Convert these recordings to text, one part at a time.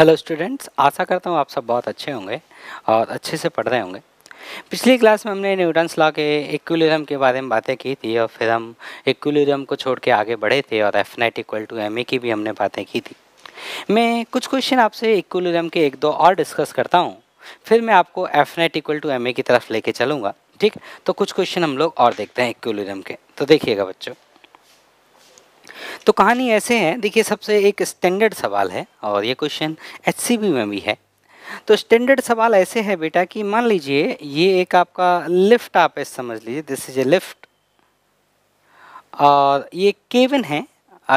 Hello students आशा करता हूँ आप सब बहुत अच्छे होंगे और अच्छे से पढ़ रहे होंगे पिछली क्लास में हमने न्यूटन्स लॉ के इक्विलिब्रियम के बारे में बातें की थी और फिर हम इक्वलियम को छोड़ के आगे बढ़े थे और F net equal to M A की भी हमने बातें की थी मैं कुछ क्वेश्चन आपसे इक्वलियम के एक दो और डिस्कस करता हूँ फिर मैं आपको F net equal to M A की तरफ लेके चलूँगा ठीक तो कुछ क्वेश्चन हम लोग और देखते हैं इक्वलियम के तो देखिएगा बच्चों तो कहानी ऐसे है देखिए सबसे एक स्टैंडर्ड सवाल है और ये क्वेश्चन एच में भी है तो स्टैंडर्ड सवाल ऐसे है बेटा कि मान लीजिए ये एक आपका लिफ्ट आप ऐसे समझ लीजिए दिस इज ए लिफ्ट और ये केविन है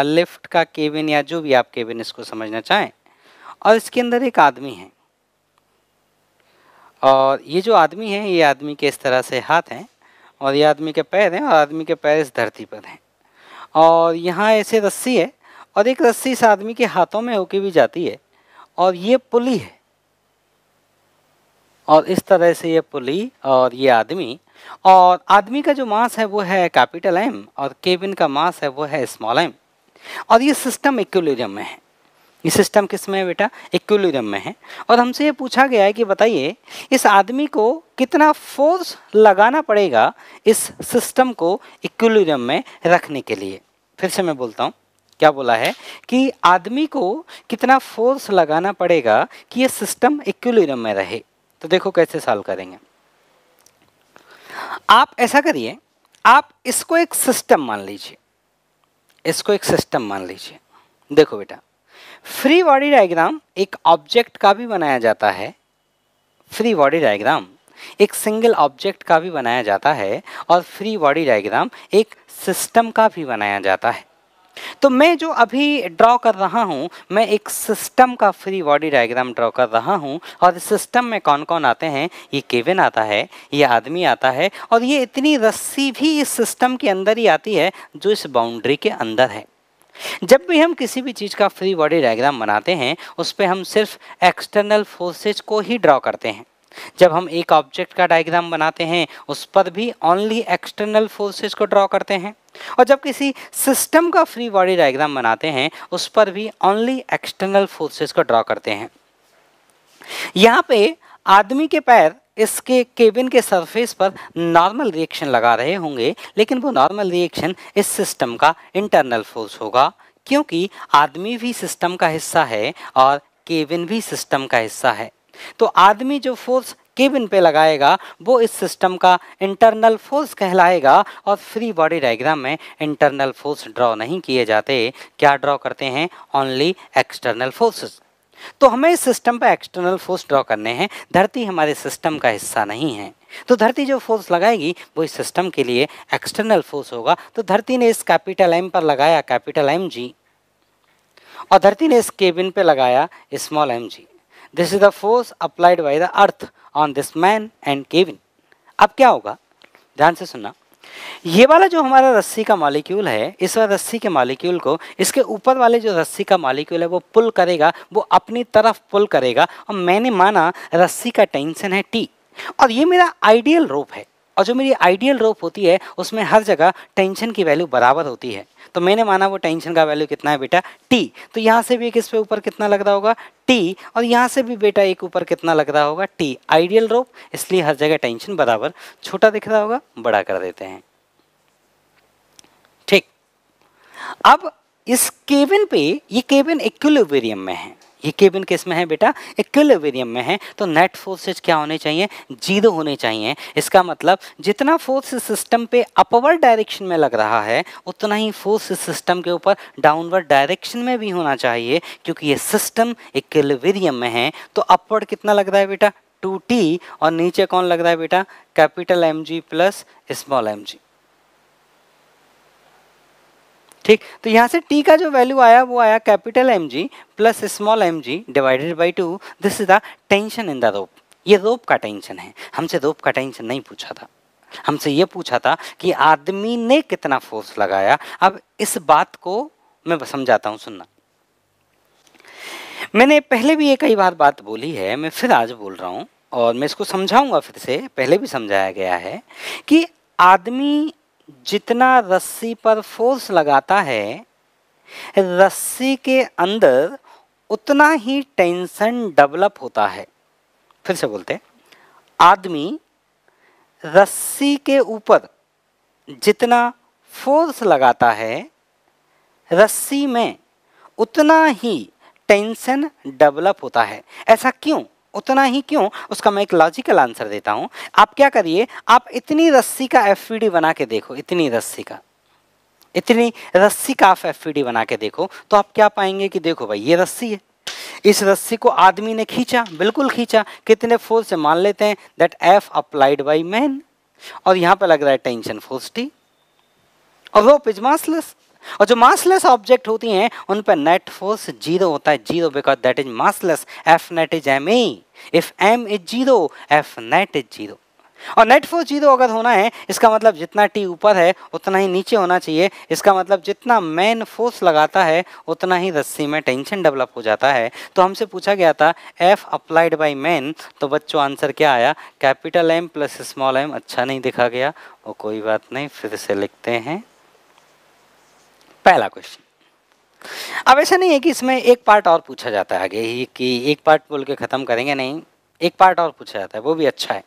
लिफ्ट का केविन या जो भी आप केविन इसको समझना चाहें और इसके अंदर एक आदमी है और ये जो आदमी है ये आदमी के इस तरह से हाथ हैं और ये आदमी के पैर हैं और आदमी के पैर इस धरती पर हैं और यहाँ ऐसे रस्सी है और एक रस्सी इस आदमी के हाथों में होके भी जाती है और ये पुली है और इस तरह से ये पुली और ये आदमी और आदमी का जो मास है वो है कैपिटल एम और केबिन का मास है वो है स्मॉल एम और ये सिस्टम इक्विलिब्रियम में है ये सिस्टम किस में है बेटा इक्विलिब्रियम में है और हमसे ये पूछा गया है कि बताइए इस आदमी को कितना फोर्स लगाना पड़ेगा इस सिस्टम को इक्विलिब्रियम में रखने के लिए फिर से मैं बोलता हूँ क्या बोला है कि आदमी को कितना फोर्स लगाना पड़ेगा कि ये सिस्टम इक्विलिब्रियम में रहे तो देखो कैसे सॉल्व करेंगे आप ऐसा करिए आप इसको एक सिस्टम मान लीजिए इसको एक सिस्टम मान लीजिए देखो बेटा फ्री बॉडी डायग्राम एक ऑब्जेक्ट का भी बनाया जाता है फ्री बॉडी डायग्राम एक सिंगल ऑब्जेक्ट का भी बनाया जाता है और फ्री बॉडी डायग्राम एक सिस्टम का भी बनाया जाता है तो मैं जो अभी ड्रॉ कर रहा हूँ मैं एक सिस्टम का फ्री बॉडी डायग्राम ड्रॉ कर रहा हूँ और सिस्टम में कौन कौन आते हैं ये केविन आता है ये आदमी आता है और ये इतनी रस्सी भी इस सिस्टम के अंदर ही आती है जो इस बाउंड्री के अंदर है जब भी हम किसी भी चीज़ का फ्री बॉडी डायग्राम बनाते हैं उस पर हम सिर्फ एक्सटर्नल फोर्सेज को ही ड्रॉ करते हैं जब हम एक ऑब्जेक्ट का डायग्राम बनाते हैं उस पर भी ओनली एक्सटर्नल फोर्सेज को ड्रॉ करते हैं और जब किसी सिस्टम का फ्री बॉडी डायग्राम बनाते हैं उस पर भी ओनली एक्सटर्नल फोर्सेज को ड्रॉ करते हैं यहाँ पे आदमी के पैर इसके केबिन के सरफेस पर नॉर्मल रिएक्शन लगा रहे होंगे लेकिन वो नॉर्मल रिएक्शन इस सिस्टम का इंटरनल फोर्स होगा क्योंकि आदमी भी सिस्टम का हिस्सा है और केबिन भी सिस्टम का हिस्सा है तो आदमी जो फोर्स केबिन पे लगाएगा वो इस सिस्टम का इंटरनल फोर्स कहलाएगा और फ्री बॉडी डायग्राम में इंटरनल फोर्स ड्रॉ नहीं किए जाते क्या ड्रॉ करते हैं ओनली एक्सटर्नल फोर्सेस तो हमें इस सिस्टम पर एक्सटर्नल फोर्स ड्रॉ करने हैं धरती हमारे सिस्टम का हिस्सा नहीं है तो धरती जो फोर्स लगाएगी वो इस सिस्टम के लिए एक्सटर्नल फोर्स होगा तो धरती ने इस कैपिटल एम पर लगाया कैपिटल एम जी और धरती ने इस केबिन पे लगाया small M G this is the force applied by the earth on this man and cabin अब क्या होगा ध्यान से सुनना ये वाला जो हमारा रस्सी का मालिक्यूल है इस वाला रस्सी के मालिक्यूल को इसके ऊपर वाले जो रस्सी का मालिक्यूल है वो पुल करेगा वो अपनी तरफ पुल करेगा और मैंने माना रस्सी का टेंशन है टी और ये मेरा आइडियल रोप है और जो मेरी आइडियल रोप होती है उसमें हर जगह टेंशन की वैल्यू बराबर होती है तो मैंने माना वो टेंशन का वैल्यू कितना है बेटा टी तो यहाँ से भी एक इस पे ऊपर कितना लग रहा होगा टी और यहाँ से भी बेटा एक ऊपर कितना लग रहा होगा टी आइडियल रोप इसलिए हर जगह टेंशन बराबर छोटा दिख रहा होगा बड़ा कर देते हैं ठीक अब इस केबिन पे ये केबिन इक्विलिब्रियम में है ये केबिन किस में है बेटा इक्विलिब्रियम में है तो नेट फोर्सेज क्या होने चाहिए जीरो होने चाहिए इसका मतलब जितना फोर्स सिस्टम पे अपवर्ड डायरेक्शन में लग रहा है उतना ही फोर्स सिस्टम के ऊपर डाउनवर्ड डायरेक्शन में भी होना चाहिए क्योंकि ये सिस्टम इक्विलिब्रियम में है तो अपवर्ड कितना लग रहा है बेटा टू टी और नीचे कौन लग रहा है बेटा capital M G plus small M G ठीक तो यहाँ से टी का जो वैल्यू आया वो आया capital M G plus small M G divided by two this is the tension in the rope ये रोप का टेंशन है हमसे रोप का टेंशन नहीं पूछा था हमसे ये पूछा था कि आदमी ने कितना फोर्स लगाया अब इस बात को मैं समझाता हूँ सुनना मैंने पहले भी ये कई बार बात बोली है मैं फिर आज बोल रहा हूँ और मैं इसको समझाऊंगा फिर से पहले भी समझाया गया है कि आदमी जितना रस्सी पर फोर्स लगाता है रस्सी के अंदर उतना ही टेंशन डेवलप होता है फिर से बोलते हैं आदमी रस्सी के ऊपर जितना फोर्स लगाता है रस्सी में उतना ही टेंशन डेवलप होता है ऐसा क्यों उतना ही क्यों उसका मैं एक लॉजिकल आंसर देता हूँ आप क्या करिए आप इतनी रस्सी का एफ बना के देखो इतनी रस्सी का इतनी रस्सी का आप एफ बना के देखो तो आप क्या पाएंगे कि देखो भाई ये रस्सी है इस रस्सी को आदमी ने खींचा बिल्कुल खींचा कितने फोर्स से मान लेते हैं that F applied by man और यहाँ पर लग रहा है टेंशन फोर्स टी और रोप इज मासलेस और जो मासलेस ऑब्जेक्ट होती हैं उन पर नेट फोर्स जीरो होता है zero because that is massless F net is M if M is zero F net is zero और नेट फोर्स जीरो अगर होना है इसका मतलब जितना टी ऊपर है उतना ही नीचे होना चाहिए इसका मतलब जितना मेन फोर्स लगाता है उतना ही रस्सी में टेंशन डेवलप हो जाता है तो हमसे पूछा गया था एफ अप्लाइड बाय मेन तो बच्चों आंसर क्या आया capital M plus small M अच्छा नहीं दिखा गया और कोई बात नहीं फिर से लिखते हैं पहला क्वेश्चन अब ऐसा नहीं है कि इसमें एक पार्ट और पूछा जाता है आगे ही कि एक पार्ट बोल के ख़त्म करेंगे नहीं एक पार्ट और पूछा जाता है वो भी अच्छा है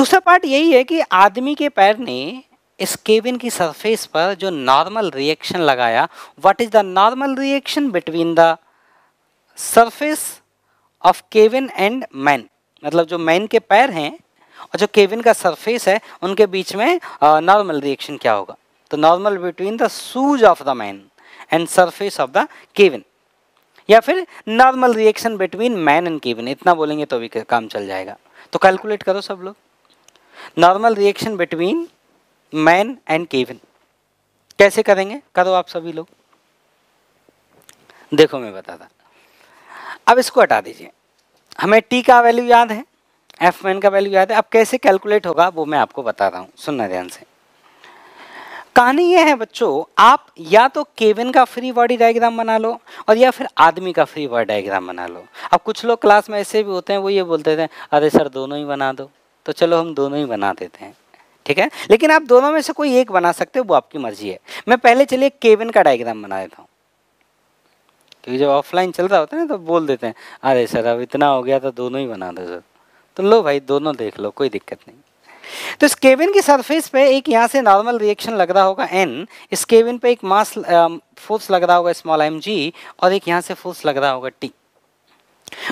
दूसरा पार्ट यही है कि आदमी के पैर ने इस केबिन की सरफेस पर जो नॉर्मल रिएक्शन लगाया what is the normal reaction between the surface of cabin and man मतलब जो मैन के पैर हैं और जो केविन का सरफेस है उनके बीच में नॉर्मल रिएक्शन क्या होगा the normal between the shoes of the man and surface of the cabin या फिर normal reaction between man and cabin इतना बोलेंगे तो भी काम चल जाएगा तो कैलकुलेट करो सब लोग normal reaction between man and cabin कैसे करेंगे करो आप सभी लोग देखो मैं बताता अब इसको हटा दीजिए हमें टी का वैल्यू याद है एफ मैन का वैल्यू याद है अब कैसे कैलकुलेट होगा वो मैं आपको बता रहा हूँ सुनना ध्यान से कहानी ये है बच्चों आप या तो केविन का फ्री बॉडी डायग्राम बना लो और या फिर आदमी का फ्री बॉडी डायग्राम बना लो अब कुछ लोग क्लास में ऐसे भी होते हैं वो ये बोलते थे अरे सर दोनों ही बना दो तो चलो हम दोनों ही बना देते हैं ठीक है लेकिन आप दोनों में से कोई एक बना सकते हो वो आपकी मर्जी है मैं पहले चलिए केविन का डायग्राम बना देता हूँ क्योंकि जब ऑफलाइन चल रहा होता है ना तो बोल देते हैं अरे सर अब इतना हो गया तो दोनों ही बना दो सर तो लो भाई दोनों देख लो कोई दिक्कत नहीं तो स्केविन की सरफेस पे एक यहाँ से नॉर्मल रिएक्शन लग रहा होगा एन स्केविन पे एक मास फोर्स लग रहा होगा स्मॉल एम जी और एक यहाँ से फोर्स लग रहा होगा टी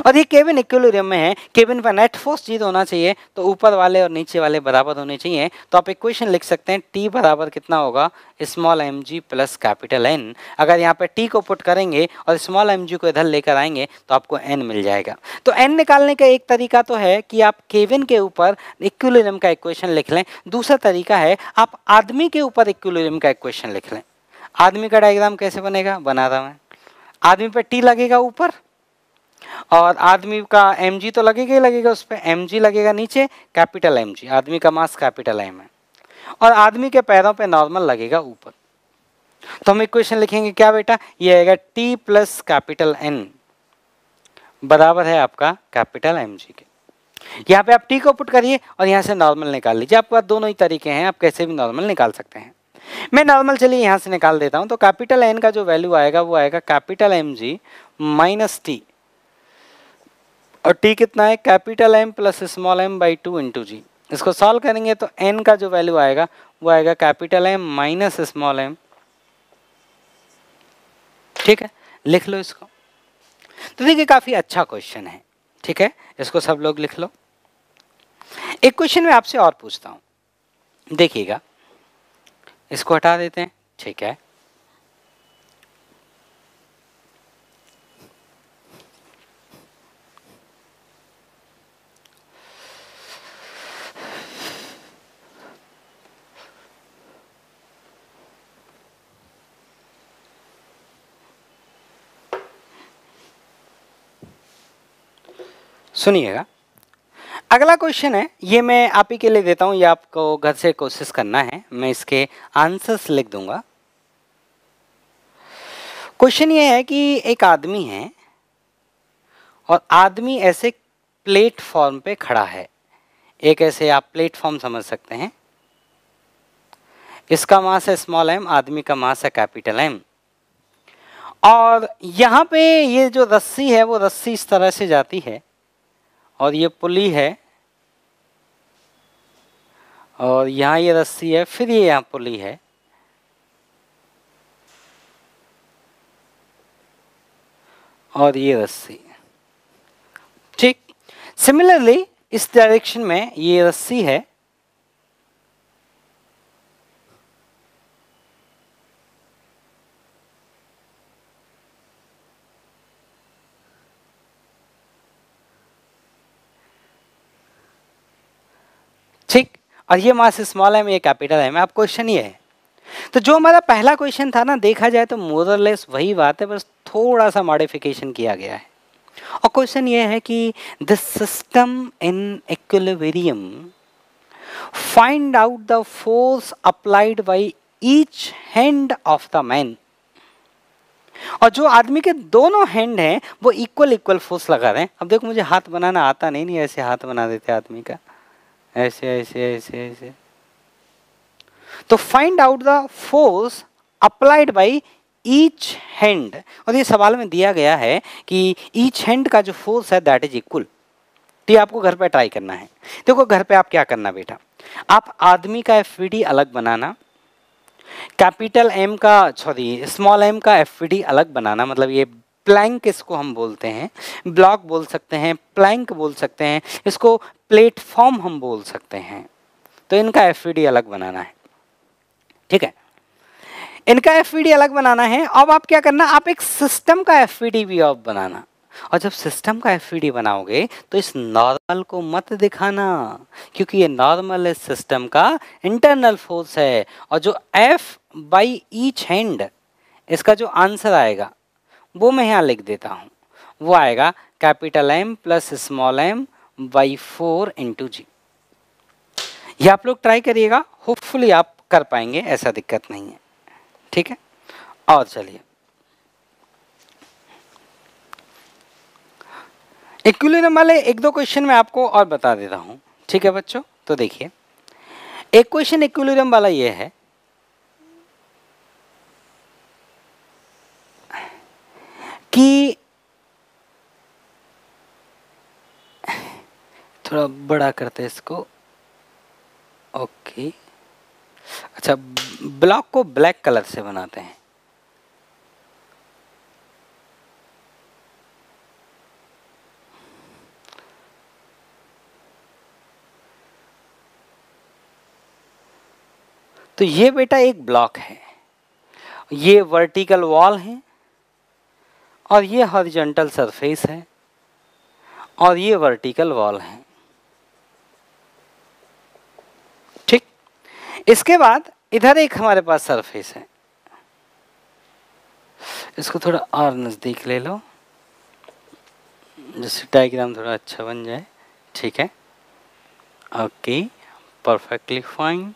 और ये केबिन इक्वेलोरियम में है केबिन पर नेट फोर्स जीत होना चाहिए तो ऊपर वाले और नीचे वाले बराबर होने चाहिए तो आप इक्वेशन लिख सकते हैं टी बराबर कितना होगा small M G plus capital N अगर यहाँ पे टी को पुट करेंगे और स्मॉल एम जी को इधर लेकर आएंगे तो आपको एन मिल जाएगा तो एन निकालने का एक तरीका तो है कि आप केविन के ऊपर इक्वेलोरियम का इक्वेशन लिख लें दूसरा तरीका है आप आदमी के ऊपर इक्वेलोरियम का इक्वेशन लिख लें आदमी का डायग्राम कैसे बनेगा बना रहा हूँ आदमी पर टी लगेगा ऊपर और आदमी का एम तो लगेगा ही लगेगा उस पर एम लगेगा नीचे कैपिटल एम आदमी का मास कैपिटल एम है और आदमी के पैरों पे नॉर्मल लगेगा ऊपर तो हम इक्वेशन लिखेंगे क्या बेटा ये आएगा टी प्लस कैपिटल एन बराबर है आपका कैपिटल एम के यहाँ पे आप टी को पुट करिए और यहाँ से नॉर्मल निकाल लीजिए आपके पास दोनों ही तरीके हैं आप कैसे भी नॉर्मल निकाल सकते हैं मैं नॉर्मल चलिए यहाँ से निकाल देता हूँ तो कैपिटल एन का जो वैल्यू आएगा वो आएगा capital M G minus T और टी कितना है capital M plus small M by two into G इसको सॉल्व करेंगे तो एन का जो वैल्यू आएगा वो आएगा capital M minus small M ठीक है लिख लो इसको तो देखिए काफ़ी अच्छा क्वेश्चन है ठीक है इसको सब लोग लिख लो एक क्वेश्चन मैं आपसे और पूछता हूँ देखिएगा इसको हटा देते हैं ठीक है सुनिएगा अगला क्वेश्चन है ये मैं आप ही के लिए देता हूँ ये आपको घर से कोशिश करना है मैं इसके आंसर्स लिख दूंगा क्वेश्चन ये है कि एक आदमी है और आदमी ऐसे प्लेटफॉर्म पे खड़ा है एक ऐसे आप प्लेटफॉर्म समझ सकते हैं इसका मास है स्मॉल एम आदमी का मास है कैपिटल एम और यहाँ पे ये जो रस्सी है वो रस्सी इस तरह से जाती है और ये पुली है और यहाँ ये रस्सी है फिर ये यहाँ पुली है और ये रस्सी ठीक सिमिलरली इस डायरेक्शन में ये रस्सी है ठीक और ये मास स्मॉल एम ये कैपिटल एम आप क्वेश्चन ये है तो जो हमारा पहला क्वेश्चन था ना देखा जाए तो मोरलेस वही बात है बस थोड़ा सा मॉडिफिकेशन किया गया है और क्वेश्चन ये है कि the system in equilibrium find out the force applied by each hand of the man और जो आदमी के दोनों हैंड हैं वो इक्वल इक्वल फोर्स लगा रहे हैं अब देखो मुझे हाथ बनाना आता नहीं नहीं ऐसे हाथ बना देते आदमी का ऐसे ऐसे ऐसे ऐसे तो find out the force applied by each hand और ये सवाल में दिया गया है कि ईच हैंड का जो फोर्स है दैट इज इक्वल तो ये आपको घर पे ट्राई करना है देखो घर पे आप क्या करना बेटा आप आदमी का एफ अलग बनाना कैपिटल एम का सॉरी स्मॉल एम का एफ अलग बनाना मतलब ये प्लैंक इसको हम बोलते हैं ब्लॉक बोल सकते हैं प्लैंक बोल सकते हैं इसको प्लेटफॉर्म हम बोल सकते हैं तो इनका एफ अलग बनाना है ठीक है इनका एफ अलग बनाना है अब आप क्या करना आप एक सिस्टम का एफ भी अब बनाना और जब सिस्टम का एफ बनाओगे तो इस नॉर्मल को मत दिखाना क्योंकि ये नॉर्मल इस सिस्टम का इंटरनल फोर्स है और जो एफ बाई ईच हैंड इसका जो आंसर आएगा वो मैं यहाँ लिख देता हूँ वो आएगा capital M plus small M by four into G ये आप लोग ट्राई करिएगा होपफुली आप कर पाएंगे ऐसा दिक्कत नहीं है ठीक है और चलिए इक्विलिब्रियम वाले एक दो क्वेश्चन में आपको और बता देता हूँ ठीक है बच्चों तो देखिए एक क्वेश्चन इक्विलिब्रियम वाला ये है कि थोड़ा बड़ा करते हैं इसको ओके अच्छा ब्लॉक को ब्लैक कलर से बनाते हैं तो ये बेटा एक ब्लॉक है ये वर्टिकल वॉल है और ये हॉरिजॉन्टल सरफेस है और ये वर्टिकल वॉल है ठीक इसके बाद इधर एक हमारे पास सरफेस है इसको थोड़ा और नज़दीक ले लो जिससे डायग्राम थोड़ा अच्छा बन जाए ठीक है okay perfectly fine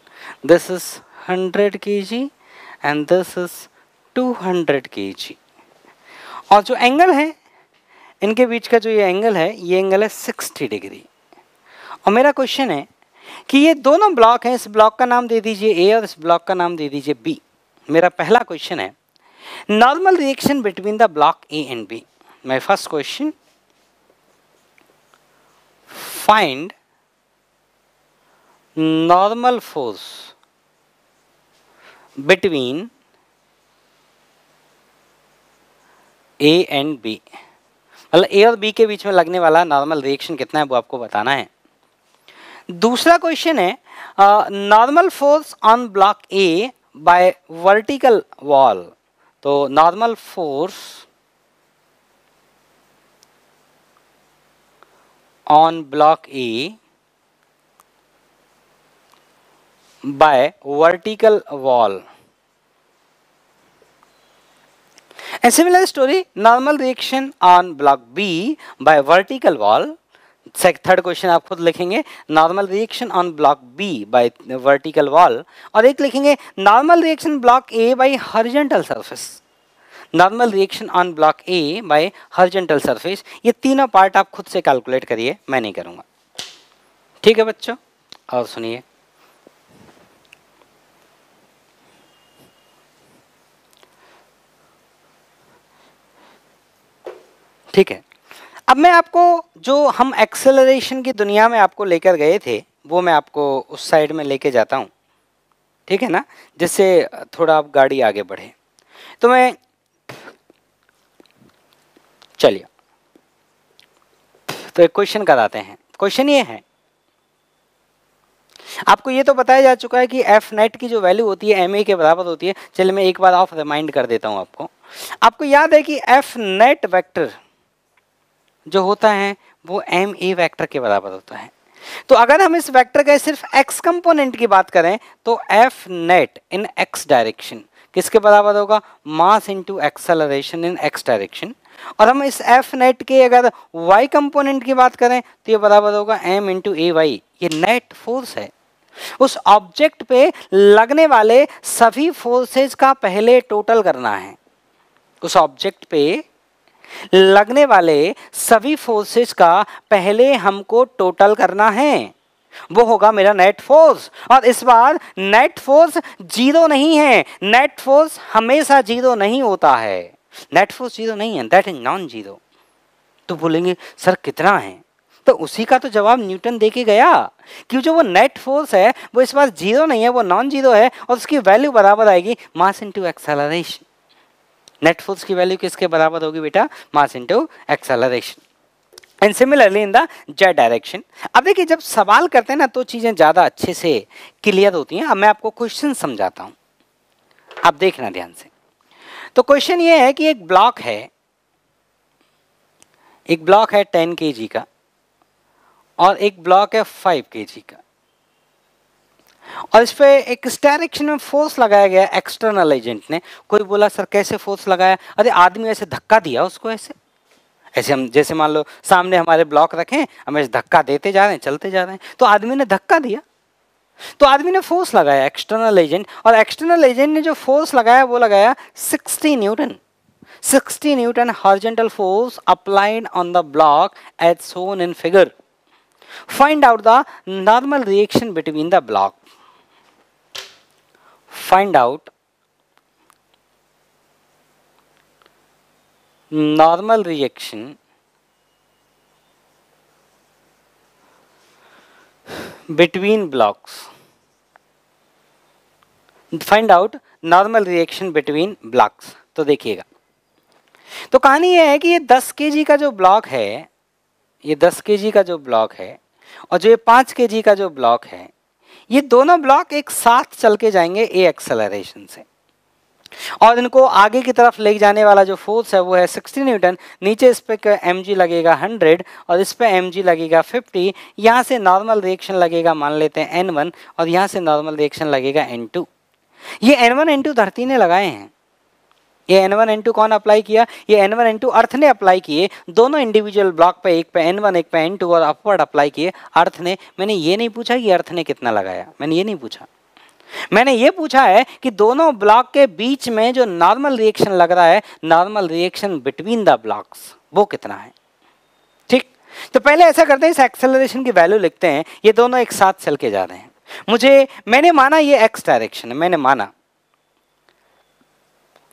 this is hundred K G and this is two hundred K G और जो एंगल है इनके बीच का जो ये एंगल है ये एंगल है सिक्सटी डिग्री और मेरा क्वेश्चन है कि ये दोनों ब्लॉक हैं इस ब्लॉक का नाम दे दीजिए ए और इस ब्लॉक का नाम दे दीजिए बी मेरा पहला क्वेश्चन है normal reaction between the block A and B my first question find normal force between A and B मतलब ए और बी के बीच में लगने वाला नॉर्मल रिएक्शन कितना है वो आपको बताना है दूसरा क्वेश्चन है normal force on block A by vertical wall तो normal force on block A by vertical wall A similar story, normal reaction on block B by vertical wall. Third question आप खुद लिखेंगे normal reaction on block B by vertical wall और एक लिखेंगे normal reaction block A by horizontal surface normal reaction on block A by horizontal surface ये तीनों part आप खुद से कैलकुलेट करिए मैं नहीं करूँगा ठीक है बच्चों और सुनिए ठीक है अब मैं आपको जो हम एक्सेलरेशन की दुनिया में आपको लेकर गए थे वो मैं आपको उस साइड में लेके जाता हूँ ठीक है ना जिससे थोड़ा आप गाड़ी आगे बढ़े तो मैं चलिए तो एक क्वेश्चन कराते हैं क्वेश्चन ये है आपको ये तो बताया जा चुका है कि एफ नेट की जो वैल्यू होती है एम ए के बराबर होती है चलिए मैं एक बार ऑफ रिमाइंड कर देता हूँ आपको आपको याद है कि एफ नेट वैक्टर जो होता है वो एम ए वैक्टर के बराबर होता है तो अगर हम इस वेक्टर के सिर्फ एक्स कंपोनेंट की बात करें तो F net in X direction किसके बराबर होगा mass into acceleration in X direction और हम इस एफ नेट के अगर वाई कंपोनेंट की बात करें तो ये बराबर होगा एम इंटू ए वाई ये नेट फोर्स है उस ऑब्जेक्ट पे लगने वाले सभी फोर्सेज का पहले टोटल करना है उस ऑब्जेक्ट पे लगने वाले सभी फोर्सेस का पहले हमको टोटल करना है वो होगा मेरा नेट फोर्स और इस बार नेट फोर्स जीरो नहीं है नेट फोर्स हमेशा जीरो नहीं होता है नेट फोर्स जीरो नहीं है दैट इज नॉन जीरो तो बोलेंगे सर कितना है तो उसी का तो जवाब न्यूटन दे के गया कि जो वो नेट फोर्स है वो इस बार जीरो नहीं है वो नॉन जीरो है और उसकी वैल्यू बराबर आएगी mass into acceleration net force की वैल्यू किसके बराबर होगी बेटा mass into acceleration and similarly in the Z direction अब देखिए जब सवाल करते हैं ना तो चीज़ें ज़्यादा अच्छे से क्लियर होती हैं अब मैं आपको क्वेश्चन समझाता हूँ आप देखना ध्यान से तो क्वेश्चन ये है कि एक ब्लॉक है एक ब्लॉक है टेन के का और एक ब्लॉक है फाइव के का और इस पर एक डायरेक्शन में फोर्स लगाया गया एक्सटर्नल एजेंट ने कोई बोला सर कैसे फोर्स लगाया अरे आदमी ऐसे धक्का दिया उसको ऐसे ऐसे हम जैसे मान लो सामने हमारे ब्लॉक रखें हम ऐसे धक्का देते जा रहे हैं चलते जा रहे हैं तो आदमी ने धक्का दिया तो आदमी ने फोर्स लगाया एक्सटर्नल एजेंट और एक्सटर्नल एजेंट ने जो फोर्स लगाया वो लगाया sixty newton sixty newton horizontal force applied on the block as shown in figure find out the normal reaction between the block find out normal reaction between blocks find out normal reaction between blocks तो देखिएगा तो कहानी यह है कि ये 10 के का जो ब्लॉक है ये 10 के का जो ब्लॉक है और जो ये 5 के का जो ब्लॉक है ये दोनों ब्लॉक एक साथ चल के जाएंगे ए एक्सेलरेशन से और इनको आगे की तरफ ले जाने वाला जो फोर्स है वो है 60 न्यूटन नीचे इस पर एम लगेगा 100 और इस पर एम लगेगा 50 यहाँ से नॉर्मल रिएक्शन लगेगा मान लेते हैं वन और यहाँ से नॉर्मल रिएक्शन लगेगा टू ये एन N2 धरती ने लगाए हैं ये एन वन एन टू कौन अप्लाई किया ये N one N two earth ने अप्लाई किए दोनों इंडिविजुअल ब्लॉक पे एक पे एन वन एक पे एन टू और अपवर्ड अप्लाई किए अर्थ ने मैंने ये नहीं पूछा कि अर्थ ने कितना लगाया मैंने ये नहीं पूछा मैंने ये पूछा है कि दोनों ब्लॉक के बीच में जो नॉर्मल रिएक्शन लग रहा है normal reaction between the blocks वो कितना है ठीक तो पहले ऐसा करते हैं इस एक्सेलरेशन की वैल्यू लिखते हैं ये दोनों एक साथ चल के जा रहे हैं मुझे मैंने माना ये एक्स डायरेक्शन है मैंने माना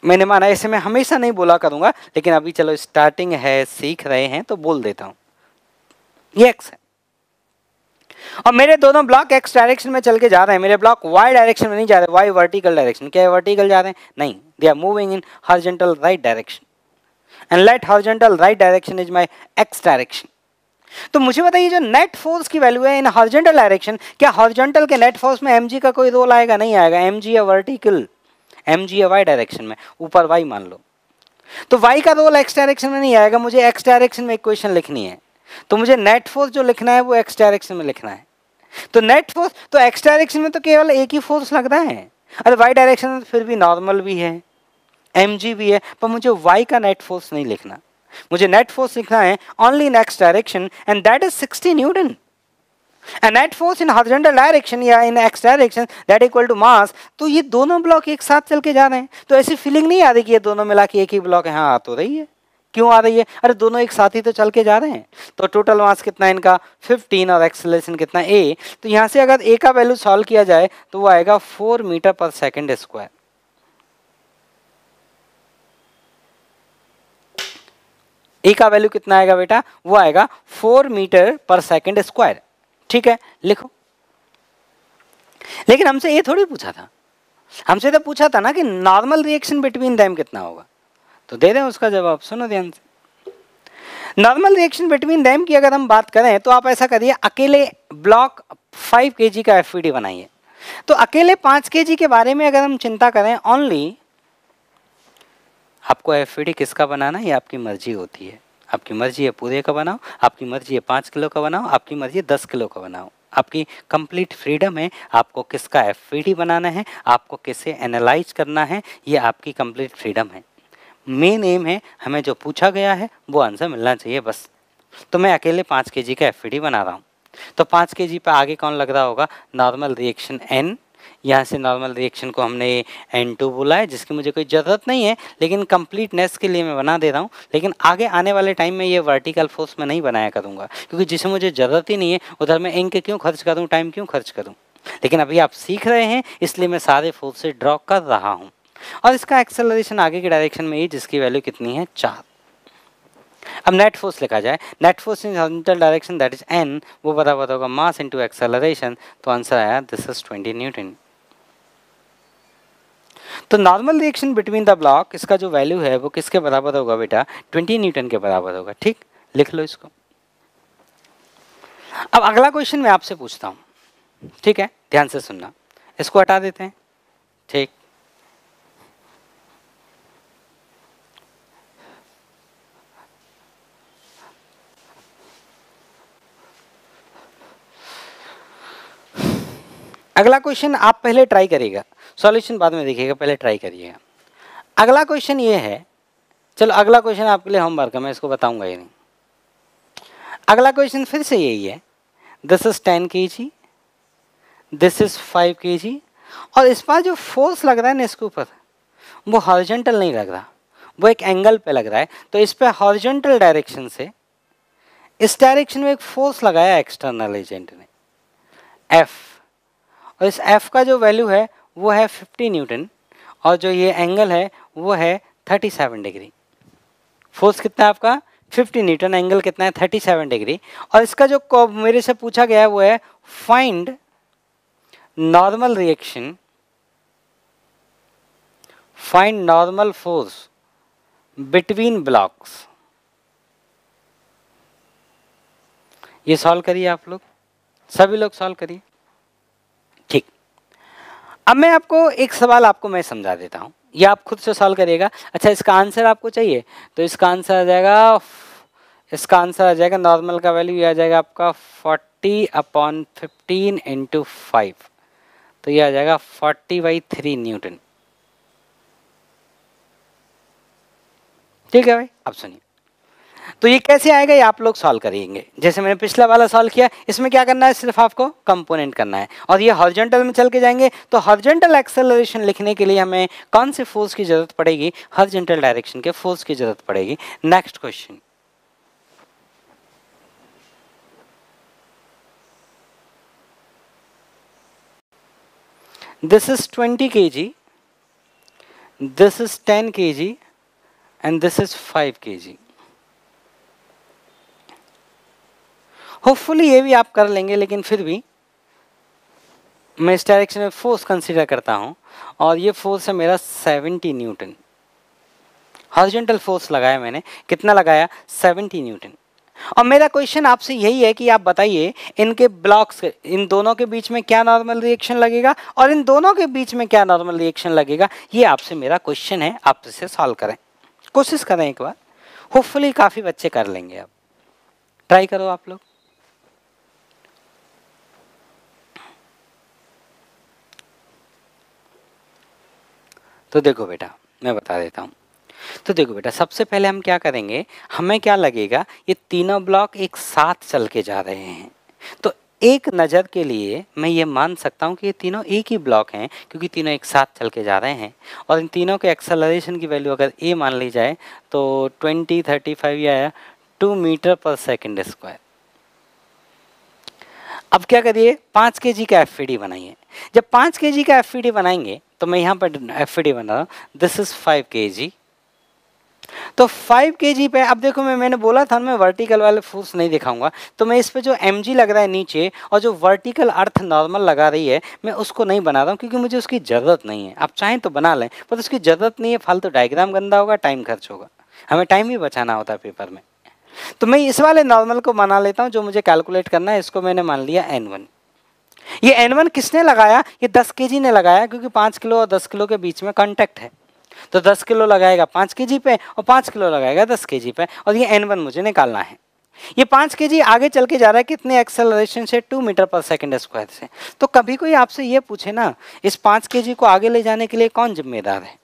मैंने माना ऐसे मैं हमेशा नहीं बोला करूँगा लेकिन अभी चलो स्टार्टिंग है सीख रहे हैं तो बोल देता हूँ ये एक्स है और मेरे दोनों ब्लॉक एक्स डायरेक्शन में चल के जा रहे हैं मेरे ब्लॉक वाई डायरेक्शन में नहीं जा रहे वाई वर्टिकल डायरेक्शन क्या वर्टिकल जा रहे हैं नहीं they are moving in horizontal right direction and let horizontal right direction is my X direction तो मुझे बताइए जो नेट फोर्स की वैल्यू है इन हॉर्जेंटल डायरेक्शन क्या हॉर्जेंटल के नेट फोर्स में एम का कोई रोल आएगा नहीं आएगा एम या वर्टिकल एम जी है वाई डायरेक्शन में ऊपर वाई मान लो तो वाई का रोल एक्स डायरेक्शन में नहीं आएगा मुझे एक्स डायरेक्शन में इक्वेशन लिखनी है तो मुझे नेट फोर्स जो लिखना है वो एक्स डायरेक्शन में लिखना है तो नेट फोर्स तो एक्स डायरेक्शन में तो केवल एक ही फोर्स लग रहा है अरे वाई डायरेक्शन में तो फिर भी नॉर्मल भी है एम भी है पर मुझे वाई का नेट फोर्स नहीं लिखना मुझे नेट फोर्स लिखना है only in X direction and that is sixty newton A net force in horizontal direction या in x direction that equal to mass तो ये दोनों ब्लॉक एक साथ चल के जा रहे हैं तो ऐसी फीलिंग नहीं आ रही कि ये दोनों मिला के एक ही ब्लॉक यहाँ आ तो रही है क्यों आ रही है अरे दोनों एक साथ ही तो चल के जा रहे हैं तो टोटल मास कितना इनका 15 और एक्सलेशन कितना ए तो यहाँ से अगर ए का वैल्यू सॉल्व किया जाए तो वो आएगा 4 मीटर पर सेकेंड स्क्वायर ए का वैल्यू कितना आएगा बेटा वो आएगा 4 मीटर पर सेकेंड स्क्वायर ठीक है लिखो लेकिन हमसे ये थोड़ी पूछा था हमसे तो पूछा था ना कि नॉर्मल रिएक्शन बिटवीन दैम कितना होगा तो दे दें उसका जवाब सुनो ध्यान से नॉर्मल रिएक्शन बिटवीन दैम की अगर हम बात करें तो आप ऐसा करिए अकेले ब्लॉक फाइव के जी का एफ e बनाइए तो अकेले पांच के जी के बारे में अगर हम चिंता करें ओनली आपको एफ e किसका बनाना ये आपकी मर्जी होती है आपकी मर्जी है पूरे का बनाओ आपकी मर्जी है पाँच किलो का बनाओ आपकी मर्जी है दस किलो का बनाओ आपकी कंप्लीट फ्रीडम है आपको किसका एफ बनाना है आपको किसे एनालाइज करना है ये आपकी कंप्लीट फ्रीडम है मेन एम है हमें जो पूछा गया है वो आंसर मिलना चाहिए बस तो मैं अकेले पाँच के का एफ बना रहा हूँ तो पाँच के जी पर आगे कौन लग रहा होगा नॉर्मल रिएक्शन एन यहाँ से नॉर्मल रिएक्शन को हमने एन टू बोला है जिसकी मुझे कोई ज़रूरत नहीं है लेकिन कंप्लीटनेस के लिए मैं बना दे रहा हूँ लेकिन आगे आने वाले टाइम में ये वर्टिकल फोर्स मैं नहीं बनाया करूँगा क्योंकि जिसे मुझे ज़रूरत ही नहीं है उधर मैं इंक क्यों खर्च करूँ टाइम क्यों खर्च करूँ लेकिन अभी आप सीख रहे हैं इसलिए मैं सारे फोर्स से ड्रॉ कर रहा हूँ और इसका एक्सेलरेशन आगे के डायरेक्शन में ही जिसकी वैल्यू कितनी है चार अब नेट फोर्स लिखा जाए net force in horizontal direction that is N वो बराबर होगा मास इनटू एक्सेलरेशन तो आंसर आया दिस इज 20 न्यूटन तो normal reaction between the block इसका जो वैल्यू है वो किसके बराबर होगा बेटा ट्वेंटी न्यूटन के बराबर होगा ठीक लिख लो इसको अब अगला क्वेश्चन मैं आपसे पूछता हूँ ठीक है ध्यान से सुनना इसको हटा देते हैं ठीक अगला क्वेश्चन आप पहले ट्राई करिएगा सॉल्यूशन बाद में देखिएगा पहले ट्राई करिएगा अगला क्वेश्चन ये है चलो अगला क्वेश्चन आपके लिए होमवर्क है मैं इसको बताऊंगा ही नहीं अगला क्वेश्चन फिर से यही है this is ten K ji this is five K G और इस बार जो फोर्स लग रहा है ना इसके ऊपर वो हॉर्जेंटल नहीं लग रहा वो एक एंगल पे लग रहा है तो इस पर हॉर्जेंटल डायरेक्शन से इस डायरेक्शन में एक फोर्स लगाया एक्सटर्नल एजेंट ने एफ़ और इस एफ़ का जो वैल्यू है वो है फिफ्टी न्यूटन और जो ये एंगल है वो है थर्टी सेवन डिग्री फोर्स कितना है आपका फिफ्टी न्यूटन एंगल कितना है थर्टी सेवन डिग्री और इसका जो मेरे से पूछा गया है वो है find normal reaction find normal force between blocks ये सॉल्व करिए आप लोग सभी लोग सॉल्व करिए अब मैं आपको एक सवाल आपको मैं समझा देता हूँ या आप खुद से सॉल्व करिएगा अच्छा इसका आंसर आपको चाहिए तो इसका आंसर आ जाएगा इसका आंसर आ जाएगा नॉर्मल का वैल्यू आ जाएगा आपका forty upon fifteen into five तो ये आ जाएगा फोर्टी बाई थ्री न्यूटन ठीक है भाई अब सुनिए तो ये कैसे आएगा ये आप लोग सॉल्व करेंगे जैसे मैंने पिछला वाला सॉल्व किया इसमें क्या करना है सिर्फ आपको कंपोनेंट करना है और ये हॉर्जेंटल में चल के जाएंगे तो हॉर्जेंटल एक्सेलरेशन लिखने के लिए हमें कौन से फोर्स की जरूरत पड़ेगी हॉर्जेंटल डायरेक्शन के फोर्स की जरूरत पड़ेगी नेक्स्ट क्वेश्चन के जी this is ten K G and this is five K G hopefully ये भी आप कर लेंगे लेकिन फिर भी मैं इस डायरेक्शन में फोर्स कंसीडर करता हूँ और ये फोर्स है मेरा 70 न्यूटन हॉर्जेंटल फोर्स लगाया मैंने कितना लगाया 70 न्यूटन और मेरा क्वेश्चन आपसे यही है कि आप बताइए इनके ब्लॉक्स इन दोनों के बीच में क्या नॉर्मल रिएक्शन लगेगा और इन दोनों के बीच में क्या नॉर्मल रिएक्शन लगेगा ये आपसे मेरा क्वेश्चन है आप इसे सॉल्व करें कोशिश करें एक बार होपफुली काफ़ी बच्चे कर लेंगे आप ट्राई करो आप लोग तो देखो बेटा मैं बता देता हूँ तो देखो बेटा सबसे पहले हम क्या करेंगे हमें क्या लगेगा ये तीनों ब्लॉक एक साथ चल के जा रहे हैं तो एक नज़र के लिए मैं ये मान सकता हूँ कि ये तीनों एक ही ब्लॉक हैं क्योंकि तीनों एक साथ चल के जा रहे हैं और इन तीनों के एक्सलरेशन की वैल्यू अगर ए मान ली जाए तो ट्वेंटी थर्टी फाइव या two meter per second square अब क्या करिए पाँच के जी का एफ e बनाइए जब पाँच के जी का एफ e बनाएंगे तो मैं यहाँ पर एफ डी बना रहा हूँ this is five K G तो 5 के पे अब देखो मैं मैंने बोला था मैं वर्टिकल वाले फोर्स नहीं दिखाऊंगा तो मैं इस पर जो एम लग रहा है नीचे और जो वर्टिकल अर्थ नॉर्मल लगा रही है मैं उसको नहीं बना रहा हूँ क्योंकि मुझे उसकी ज़रूरत नहीं है आप चाहें तो बना लें पर उसकी ज़रूरत नहीं है फालतू तो डायग्राम गंदा होगा टाइम खर्च होगा हमें टाइम ही बचाना होता है पेपर में तो मैं इस वाले नॉर्मल को बना लेता हूँ जो मुझे कैलकुलेट करना है इसको मैंने मान लिया एन वन ये एन वन किसने लगाया ये दस के जी ने लगाया क्योंकि पाँच किलो और दस किलो के बीच में कॉन्टैक्ट है तो दस किलो लगाएगा पाँच के जी पे और पाँच किलो लगाएगा दस के जी पे और ये एन वन मुझे निकालना है ये पाँच के जी आगे चल के जा रहा है कितने एक्सेलरेशन से two meter per second square से तो कभी कोई आपसे ये पूछे ना इस पाँच के जी को आगे ले जाने के लिए कौन जिम्मेदार है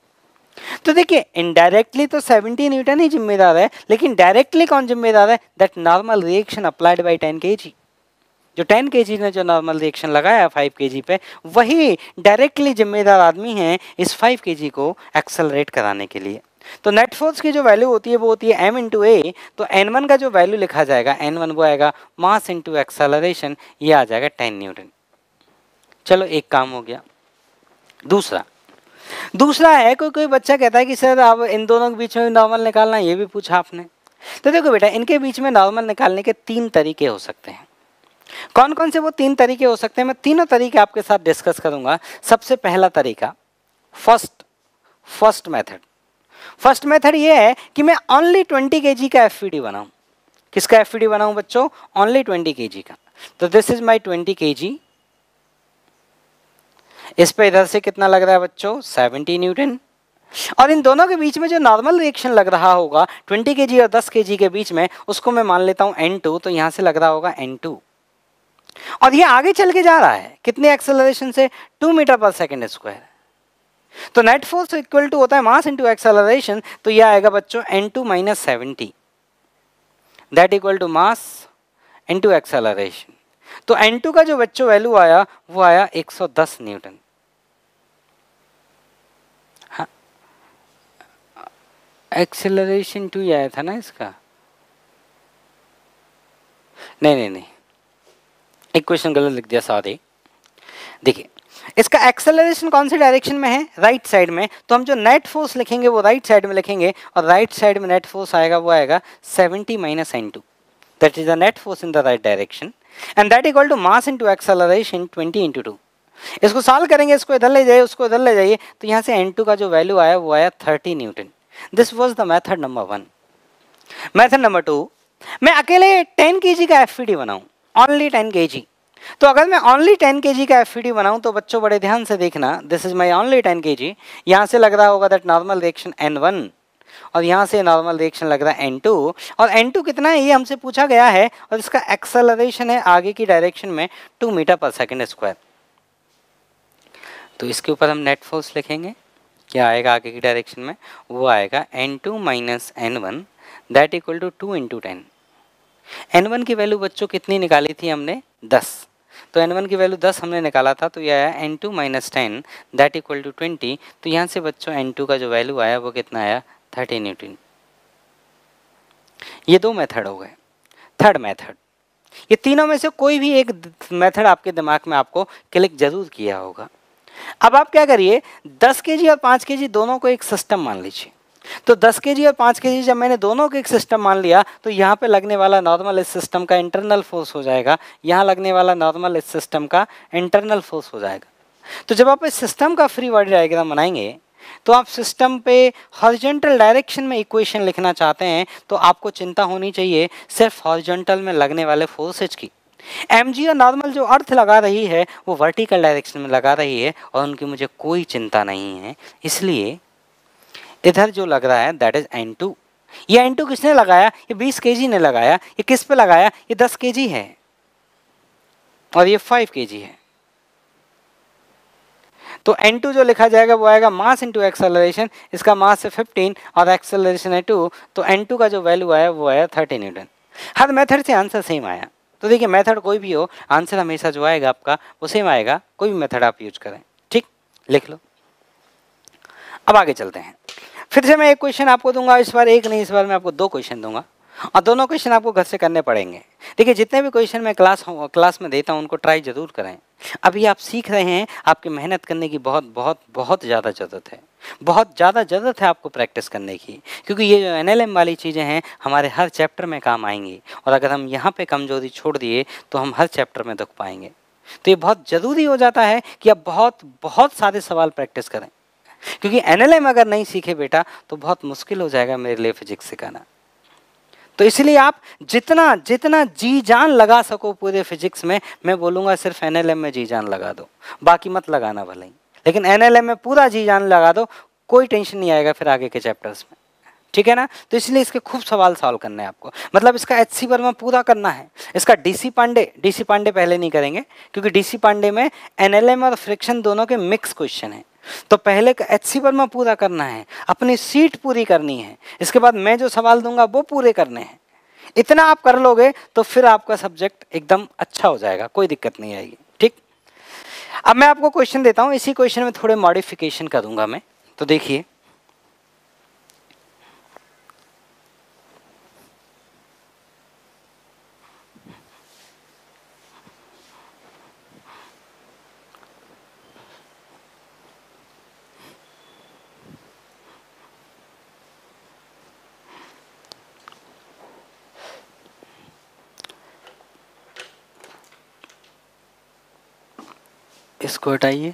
तो देखिए इनडायरेक्टली तो 70 न्यूटन ही जिम्मेदार है लेकिन डायरेक्टली कौन जिम्मेदार है that normal reaction applied by ten K G जो टेन के ने जो नॉर्मल रिएक्शन लगाया फाइव के पे वही डायरेक्टली जिम्मेदार आदमी है इस फाइव के को एक्सेलरेट कराने के लिए तो नेट फोर्स की जो वैल्यू होती है वो होती है एम इंटू ए तो एन वन का जो वैल्यू लिखा जाएगा एन वन वो आएगा मास इंटू एक्सेलरेशन ये आ जाएगा टेन न्यूटन चलो एक काम हो गया दूसरा दूसरा है कोई कोई बच्चा कहता है कि सर आप इन दोनों के बीच में नॉर्मल निकालना ये भी पूछा आपने तो देखो बेटा इनके बीच में नॉर्मल निकालने के तीन तरीके हो सकते हैं कौन कौन से वो तीन तरीके हो सकते हैं मैं तीनों तरीके आपके साथ डिस्कस करूंगा सबसे पहला तरीका first first method first method ये है कि मैं ओनली ट्वेंटी के का एफ e बनाऊं किसका एफ e बनाऊं बच्चों ओनली ट्वेंटी के का तो दिस इज माई ट्वेंटी के इस पे इधर से कितना लग रहा है बच्चों सेवेंटी न्यूटन और इन दोनों के बीच में जो नॉर्मल रिएक्शन लग रहा होगा 20 के और 10 के के बीच में उसको मैं मान लेता हूं एन तो यहां से लग रहा होगा टू और ये आगे चल के जा रहा है कितने एक्सेलरेशन से two meter per second square तो नेट फोर्स इक्वल टू होता है मास इंटू एक्सेलरेशन तो ये आएगा बच्चों N two minus seventy that equal to mass into acceleration तो एन टू का जो बच्चों वैल्यू आया वो आया 110 न्यूटन एक्सेलरेशन टू आया था ना इसका नहीं नहीं नहीं इक्वेशन गलत लिख दिया सॉरी देखिए इसका एक्सेलरेशन कौन से डायरेक्शन में है राइट right साइड में तो हम जो नेट फोर्स लिखेंगे वो राइट right साइड में लिखेंगे और राइट right साइड में नेट फोर्स आएगा वो आएगा 70 minus N two that is the net force in the right direction and that equal to mass into acceleration 20 into two इसको सॉल्व करेंगे इसको इधर ले जाइए उसको इधर ले जाइए तो यहाँ से एन टू का जो वैल्यू आया वो आया thirty newton this was the method number one method number two मैं अकेले टेन के जी का एफ e बनाऊँ ओनली टेन के जी तो अगर मैं ओनली टेन के जी का एफ ई e बनाऊँ तो बच्चों बड़े ध्यान से देखना this is my only ten K G यहाँ से लग रहा होगा that normal reaction N one और यहाँ से नॉर्मल रिएक्शन लग रहा है एन टू और एन टू कितना है ये हमसे पूछा गया है और इसका एक्सेलरेशन है आगे की डायरेक्शन में two meter per second square तो इसके ऊपर हम नेट फोर्स लिखेंगे क्या आएगा आगे की डायरेक्शन में वो आएगा N two minus N one that equal to two into ten N one की वैल्यू बच्चों कितनी निकाली थी हमने दस तो एन वन की वैल्यू दस हमने निकाला था तो यह आया N two minus ten that equal to twenty तो यहाँ से बच्चों एन टू का जो वैल्यू आया वो कितना आया थर्टी न्यूटन ये दो मेथड हो गए थर्ड मेथड ये तीनों में से कोई भी एक मेथड आपके दिमाग में आपको क्लिक जरूर किया होगा अब आप क्या करिए दस के जी और पाँच के जी दोनों को एक सिस्टम मान लीजिए तो 10 के जी और 5 के जी जब मैंने दोनों को एक सिस्टम मान लिया तो यहाँ पे लगने वाला नॉर्मल इस सिस्टम का इंटरनल फोर्स हो जाएगा यहाँ लगने वाला नॉर्मल इस सिस्टम का इंटरनल फोर्स हो जाएगा तो जब आप इस सिस्टम का फ्री बॉडी डायग्राम बनाएंगे तो आप सिस्टम पे हॉरिजेंटल डायरेक्शन में इक्वेशन लिखना चाहते हैं तो आपको चिंता होनी चाहिए सिर्फ हॉरिजेंटल में लगने वाले फोर्सेज की एम जी नॉर्मल जो अर्थ लगा रही है वो वर्टिकल डायरेक्शन में लगा रही है और उनकी मुझे कोई चिंता नहीं है इसलिए इधर जो लग रहा है दैट इज एन टू ये एन टू किसने लगाया ये बीस के ने लगाया ये किस पे लगाया ये दस के है और ये फाइव के है तो N2 जो लिखा जाएगा वो आएगा मास इंटू एक्सेलरेशन इसका मास है 15 और एक्सेलरेशन है 2 तो N2 का जो वैल्यू आया वो आया थर्टी न्यूटन हर मेथड से आंसर सेम आया तो देखिए मेथड कोई भी हो आंसर हमेशा जो आएगा आपका वो सेम आएगा कोई भी मेथड आप यूज करें ठीक लिख लो अब आगे चलते हैं फिर से मैं एक क्वेश्चन आपको दूंगा इस बार एक नहीं इस बार मैं आपको दो क्वेश्चन दूंगा और दोनों क्वेश्चन आपको घर से करने पड़ेंगे देखिए जितने भी क्वेश्चन मैं क्लास क्लास में देता हूँ उनको ट्राई ज़रूर करें अभी आप सीख रहे हैं आपकी मेहनत करने की बहुत बहुत बहुत ज़्यादा ज़रूरत है बहुत ज़्यादा ज़रूरत है आपको प्रैक्टिस करने की क्योंकि ये जो एन वाली चीज़ें हैं हमारे हर चैप्टर में काम आएंगी और अगर हम यहाँ पर कमजोरी छोड़ दिए तो हम हर चैप्टर में दुख पाएंगे तो ये बहुत ज़रूरी हो जाता है कि आप बहुत बहुत सारे सवाल प्रैक्टिस करें क्योंकि एनएलएम अगर नहीं सीखे बेटा तो बहुत मुश्किल हो जाएगा मेरे लिए फिजिक्स सिखाना तो इसलिए आप जितना जितना जी जान लगा सको पूरे फिजिक्स में मैं बोलूँगा सिर्फ एन में जी जान लगा दो बाकी मत लगाना भले ही लेकिन एन में पूरा जी जान लगा दो कोई टेंशन नहीं आएगा फिर आगे के चैप्टर्स में ठीक है ना तो इसलिए इसके खूब सवाल सॉल्व करने हैं आपको मतलब इसका एच सी वर्मा पूरा करना है इसका डीसी पांडे डीसी पांडे पहले नहीं करेंगे क्योंकि डीसी पांडे में एनएलएम और फ्रिक्शन दोनों के मिक्स क्वेश्चन है तो पहले का एच सी वर्मा पूरा करना है अपनी सीट पूरी करनी है इसके बाद मैं जो सवाल दूंगा वो पूरे करने हैं इतना आप कर लोगे तो फिर आपका सब्जेक्ट एकदम अच्छा हो जाएगा कोई दिक्कत नहीं आएगी ठीक अब मैं आपको क्वेश्चन देता हूँ इसी क्वेश्चन में थोड़े मॉडिफिकेशन करूंगा मैं तो देखिए इसको हटाइए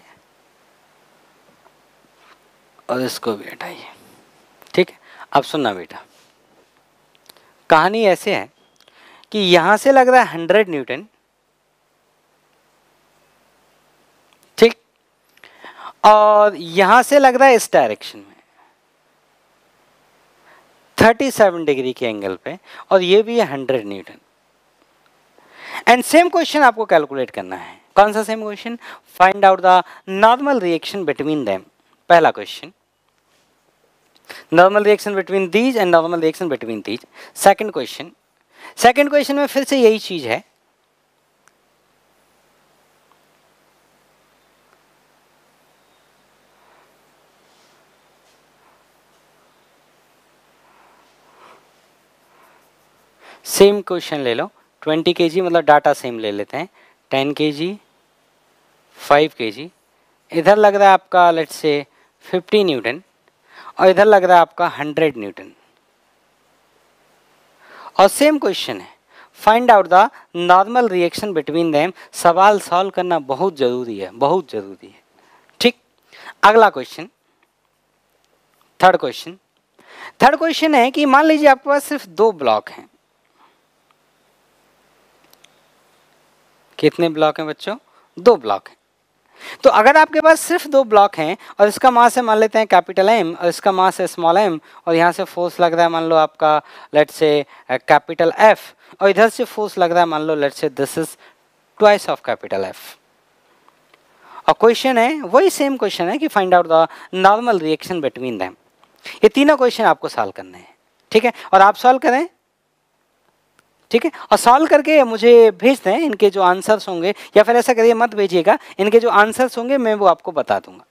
और इसको भी हटाइए ठीक है अब सुनना बेटा कहानी ऐसे है कि यहां से लग रहा है हंड्रेड न्यूटन ठीक और यहां से लग रहा है इस डायरेक्शन में 37 डिग्री के एंगल पे और ये भी है hundred newton and same question आपको कैलकुलेट करना है कौन सा same question find out the normal reaction between them पहला question normal reaction between these and normal reaction between these second question second question में फिर से यही चीज है सेम क्वेश्चन ले लो 20 के मतलब डाटा सेम ले लेते हैं 10 के जी फाइव के जी इधर लग रहा है आपका लेट से फिफ्टी न्यूटन और इधर लग रहा है आपका हंड्रेड न्यूटन और सेम क्वेश्चन है find out the normal reaction between them सवाल सॉल्व करना बहुत ज़रूरी है बहुत ज़रूरी है ठीक अगला question third question third question है कि मान लीजिए आपके पास सिर्फ दो ब्लॉक हैं कितने ब्लॉक हैं बच्चों दो ब्लॉक हैं तो अगर आपके पास सिर्फ दो ब्लॉक हैं और इसका मास है मान लेते हैं कैपिटल एम और इसका मास है स्मॉल एम और यहाँ से फोर्स लग रहा है मान लो आपका लेट से कैपिटल एफ और इधर से फोर्स लग रहा है मान लो let say this is twice of capital F और क्वेश्चन है वही सेम क्वेश्चन है कि find out the normal reaction between them ये तीनों क्वेश्चन आपको सॉल्व करने हैं ठीक है और आप सॉल्व करें ठीक है और सॉल्व करके मुझे भेज दें इनके जो आंसर्स होंगे या फिर ऐसा करिए मत भेजिएगा इनके जो आंसर्स होंगे मैं वो आपको बता दूंगा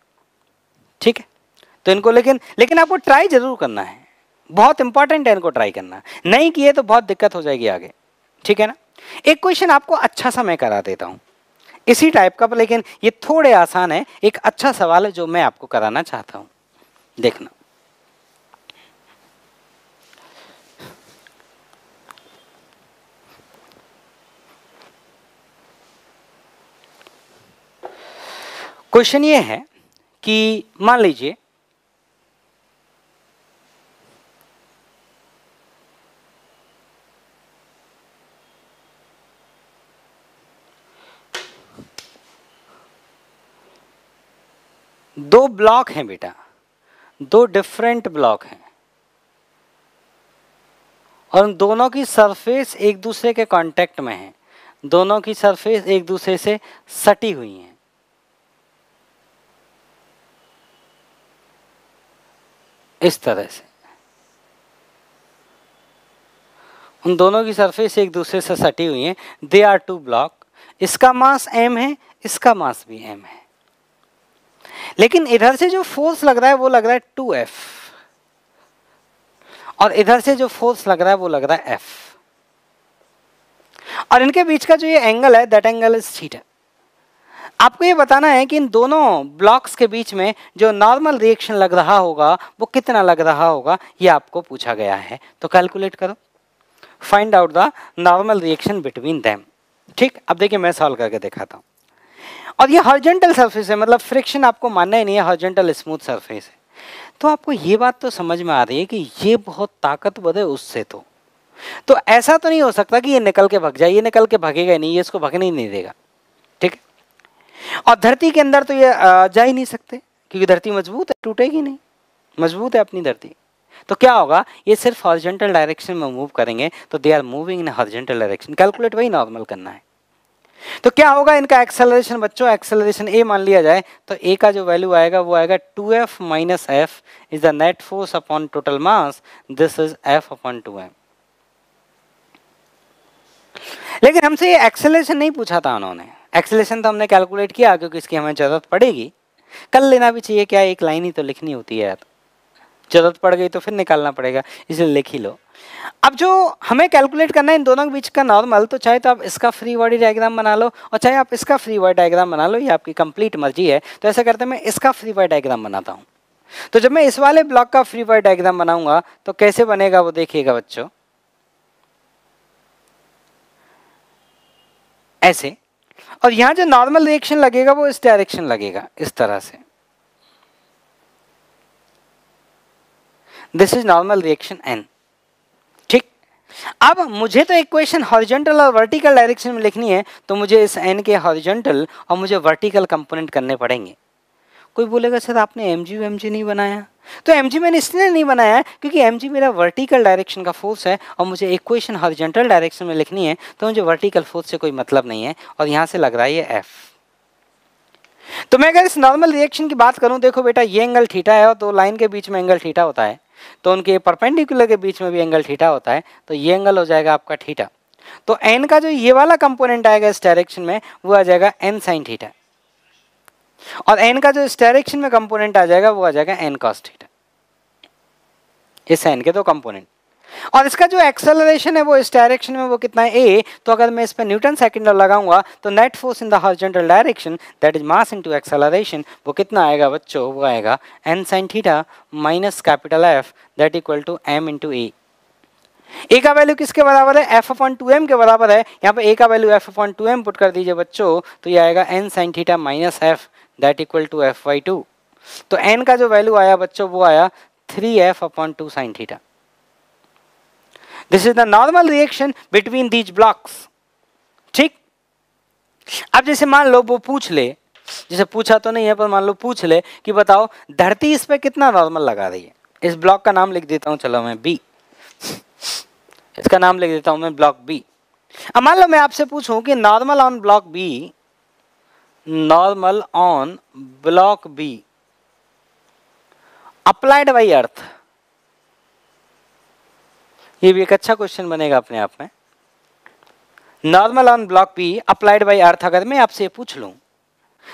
ठीक है तो इनको लेकिन लेकिन आपको ट्राई जरूर करना है बहुत इंपॉर्टेंट है इनको ट्राई करना नहीं किए तो बहुत दिक्कत हो जाएगी आगे ठीक है ना एक क्वेश्चन आपको अच्छा सा मैं करा देता हूँ इसी टाइप का पर लेकिन ये थोड़े आसान है एक अच्छा सवाल है जो मैं आपको कराना चाहता हूँ देखना क्वेश्चन ये है कि मान लीजिए दो ब्लॉक हैं बेटा दो डिफरेंट ब्लॉक हैं और उन दोनों की सरफेस एक दूसरे के कांटेक्ट में है दोनों की सरफेस एक दूसरे से सटी हुई हैं इस तरह से उन दोनों की सरफेस एक दूसरे से सटी हुई हैं दे आर टू ब्लॉक इसका मास एम है इसका मास भी एम है लेकिन इधर से जो फोर्स लग रहा है वो लग रहा है टू एफ और इधर से जो फोर्स लग रहा है वो लग रहा है एफ और इनके बीच का जो ये एंगल है दैट एंगल इज थीटा आपको ये बताना है कि इन दोनों ब्लॉक्स के बीच में जो नॉर्मल रिएक्शन लग रहा होगा वो कितना लग रहा होगा ये आपको पूछा गया है तो कैलकुलेट करो find out the normal reaction between them ठीक अब देखिए मैं सॉल्व करके दिखाता हूँ और ये हॉर्जेंटल सरफेस है मतलब फ्रिक्शन आपको मानना ही नहीं है हॉर्जेंटल स्मूथ सरफेस है तो आपको ये बात तो समझ में आ रही है कि ये बहुत ताकतवर है उससे तो तो ऐसा तो नहीं हो सकता कि ये निकल के भग जाए ये निकल के भगेगा नहीं ये इसको भागने ही नहीं देगा ठीक है और धरती के अंदर तो ये जा ही नहीं सकते क्योंकि धरती मजबूत है टूटेगी नहीं मजबूत है अपनी धरती तो क्या होगा ये सिर्फ हॉर्जेंटल डायरेक्शन में मूव करेंगे तो they are moving in horizontal direction calculate वही नॉर्मल करना है तो क्या होगा इनका एक्सेलरेशन बच्चों एक्सेलरेशन ए मान लिया जाए तो ए का जो वैल्यू आएगा वो आएगा two F minus F is the net force upon total mass this is F upon two M लेकिन हमसे ये एक्सेलरेशन नहीं पूछा था उन्होंने एक्सेलेशन तो हमने कैलकुलेट किया क्योंकि इसकी हमें ज़रूरत पड़ेगी कल लेना भी चाहिए क्या एक लाइन ही तो लिखनी होती है यार ज़रूरत पड़ गई तो फिर निकालना पड़ेगा इसलिए लिख ही लो अब जो हमें कैलकुलेट करना है इन दोनों के बीच का नॉर्मल तो चाहे तो आप इसका फ्री बॉडी डायग्राम बना लो और चाहे आप इसका फ्री बॉडी डायग्राम बना लो ये आपकी कंप्लीट मर्जी है तो ऐसा करते मैं इसका फ्री बॉडी डायग्राम बनाता हूँ तो जब मैं इस वाले ब्लॉक का फ्री बॉडी डायग्राम बनाऊंगा तो कैसे बनेगा वो देखिएगा बच्चों ऐसे और यहाँ जो नॉर्मल रिएक्शन लगेगा वो इस डायरेक्शन लगेगा इस तरह से this is normal reaction N ठीक अब मुझे तो इक्वेशन हॉरिजॉन्टल और वर्टिकल डायरेक्शन में लिखनी है तो मुझे इस एन के हॉरिजॉन्टल और मुझे वर्टिकल कंपोनेंट करने पड़ेंगे कोई बोलेगा सर आपने एम जी एम जी नहीं बनाया तो एम जी मैंने इसलिए नहीं बनाया क्योंकि एम जी मेरा वर्टिकल डायरेक्शन का फोर्स है और मुझे इक्वेशन हॉरिजेंटल डायरेक्शन में लिखनी है तो मुझे वर्टिकल फोर्स से कोई मतलब नहीं है और यहाँ से लग रहा है ये एफ तो मैं अगर इस नॉर्मल रिएक्शन की बात करूं देखो बेटा ये एंगल ठीठा है और दो लाइन के बीच में एंगल ठीठा होता है तो उनके परपेंडिकुलर के बीच में भी एंगल ठीठा होता है तो ये एंगल हो जाएगा आपका ठीठा तो एन का जो ये वाला कंपोनेंट आएगा इस डायरेक्शन में वो आ जाएगा एन साइन ठीठा और एन का जो इस डायरेक्शन में कंपोनेंट आ जाएगा वो आ जाएगा एन कॉस थीटा इस एन के दो कंपोनेंट और इसका जो एक्सेलरेशन है वो इस डायरेक्शन में वो कितना है ए तो अगर मैं इस पर न्यूटन सेकंड लगाऊंगा तो net force in the horizontal direction that is mass into acceleration वो कितना आएगा बच्चों वो आएगा N sine theta minus capital F that equal to M into A A का वैल्यू किसके बराबर है एफ अपॉन टू एम के बराबर है यहाँ पर ए का value F upon two M put कर दीजिए बच्चों तो ये आएगा N sine theta minus F that equal to F by two तो एन का जो वैल्यू आया बच्चों वो आया three F upon two sine theta this is the normal reaction between these blocks ठीक अब जैसे मान लो वो पूछ ले जैसे पूछा तो नहीं है पर मान लो पूछ ले कि बताओ धरती इस पर कितना नॉर्मल लगा रही है इस ब्लॉक का नाम लिख देता हूं चलो मैं बी इसका नाम लिख देता हूं मैं ब्लॉक बी अब मान लो मैं आपसे पूछूं कि normal on block B normal on block B applied by earth ये भी एक अच्छा क्वेश्चन बनेगा अपने आप में normal on block B applied by earth अगर मैं आपसे पूछ लू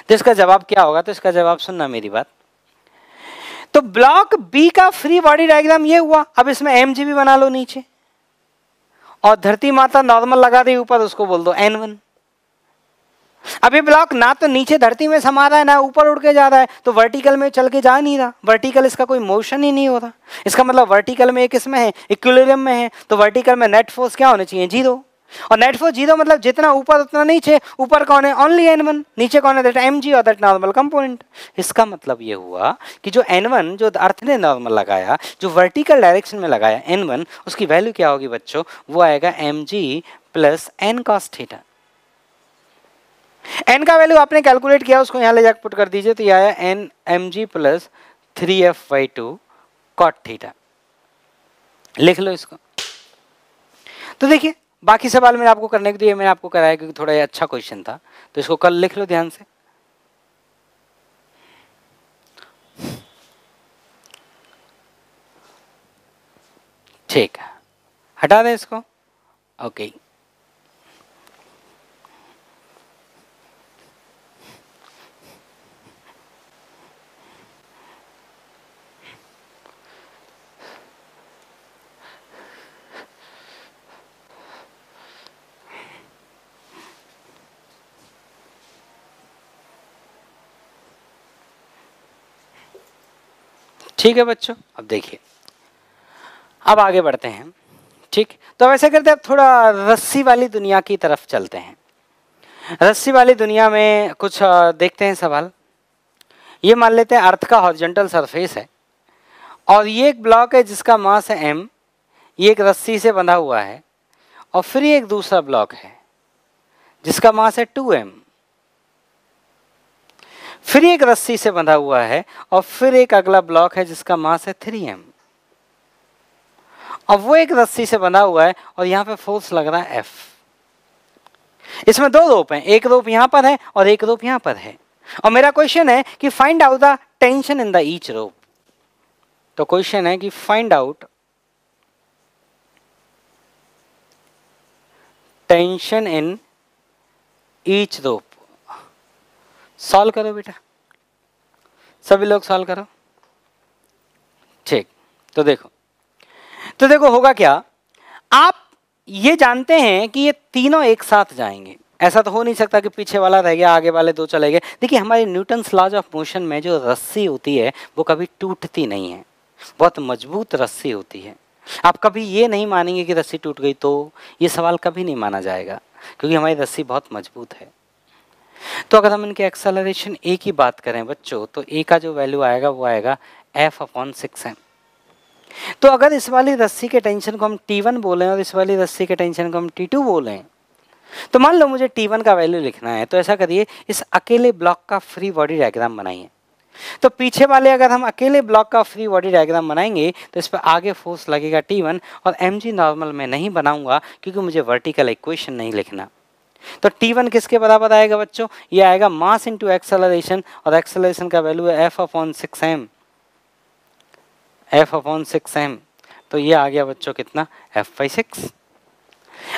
तो इसका जवाब क्या होगा तो इसका जवाब सुनना मेरी बात तो ब्लॉक बी का फ्री बॉडी डायग्राम ये हुआ अब इसमें एम बना लो नीचे और धरती माता नॉर्मल लगा दी ऊपर उसको बोल दो एन वन अब ये ब्लॉक ना तो नीचे धरती में समा रहा है ना ऊपर उड़ के जा रहा है तो वर्टिकल में चल के जा नहीं रहा वर्टिकल इसका कोई मोशन ही नहीं हो रहा इसका मतलब वर्टिकल में एक इसमें है इक्विलिब्रियम में है तो वर्टिकल में नेट फोर्स क्या होने चाहिए जीरो और नेट फोर्स जीरो मतलब जितना ऊपर उतना नीचे ऊपर कौन है ओनली एन वन नीचे कौन है दैट एम जी और दैट नॉर्मल कंपोनेंट इसका मतलब ये हुआ कि जो एन वन जो अर्थ ने नॉर्मल लगाया जो वर्टिकल डायरेक्शन में लगाया एन वन उसकी वैल्यू क्या होगी बच्चों वो आएगा M G plus N cos theta N का वैल्यू आपने कैलकुलेट किया उसको यहाँ ले जाकर पुट कर दीजिए तो यह आया N M G plus three F by two cot theta लिख लो इसको तो देखिए बाकी सवाल मैंने आपको करने के लिए मैंने आपको कराया क्योंकि थोड़ा ये अच्छा क्वेश्चन था तो इसको कल लिख लो ध्यान से ठीक है हटा दें इसको ओके okay. ठीक है बच्चों अब देखिए अब आगे बढ़ते हैं ठीक तो अब ऐसे करते हैं अब थोड़ा रस्सी वाली दुनिया की तरफ चलते हैं रस्सी वाली दुनिया में कुछ देखते हैं सवाल ये मान लेते हैं अर्थ का हॉर्जेंटल सरफेस है और ये एक ब्लॉक है जिसका मास है एम ये एक रस्सी से बंधा हुआ है और फिर ये एक दूसरा ब्लॉक है जिसका मास है टू एम फिर एक रस्सी से बंधा हुआ है और फिर एक अगला ब्लॉक है जिसका मास है थ्री एम और वो एक रस्सी से बंधा हुआ है और यहां पे फोर्स लग रहा है एफ इसमें दो रोप हैं एक रोप यहां पर है और एक रोप यहां पर है और मेरा क्वेश्चन है कि find out the tension in the each rope तो क्वेश्चन है कि find out tension in each rope solve करो बेटा सभी लोग सॉल्व करो ठीक तो देखो तो देखो होगा क्या आप ये जानते हैं कि ये तीनों एक साथ जाएंगे ऐसा तो हो नहीं सकता कि पीछे वाला रह गया आगे वाले दो चले गए देखिए हमारे न्यूटन्स लॉज ऑफ मोशन में जो रस्सी होती है वो कभी टूटती नहीं है बहुत मजबूत रस्सी होती है आप कभी ये नहीं मानेंगे कि रस्सी टूट गई तो ये सवाल कभी नहीं माना जाएगा क्योंकि हमारी रस्सी बहुत मजबूत है तो अगर हम इनके एक्सेलरेशन ए की बात करें बच्चों तो ए का जो वैल्यू आएगा वो आएगा एफ अपॉन सिक्स एम तो अगर इस वाली रस्सी के टेंशन को हम टी वन बोलें और इस वाली रस्सी के टेंशन को हम टी टू बोलें तो मान लो मुझे टी वन का वैल्यू लिखना है तो ऐसा करिए इस अकेले ब्लॉक का फ्री बॉडी डायग्राम बनाइए तो पीछे वाले अगर हम अकेले ब्लॉक का फ्री बॉडी डायग्राम बनाएंगे तो इस पर आगे फोर्स लगेगा टी वन और एम जी नॉर्मल में नहीं बनाऊंगा क्योंकि मुझे वर्टिकल इक्वेशन नहीं लिखना तो T1 किसके बराबर आएगा बच्चों ये आएगा मास इंटू एक्सेलरेशन और एक्सेलरेशन का वैल्यू है F upon six M F upon six M तो ये आ गया बच्चों कितना एफ बाई सिक्स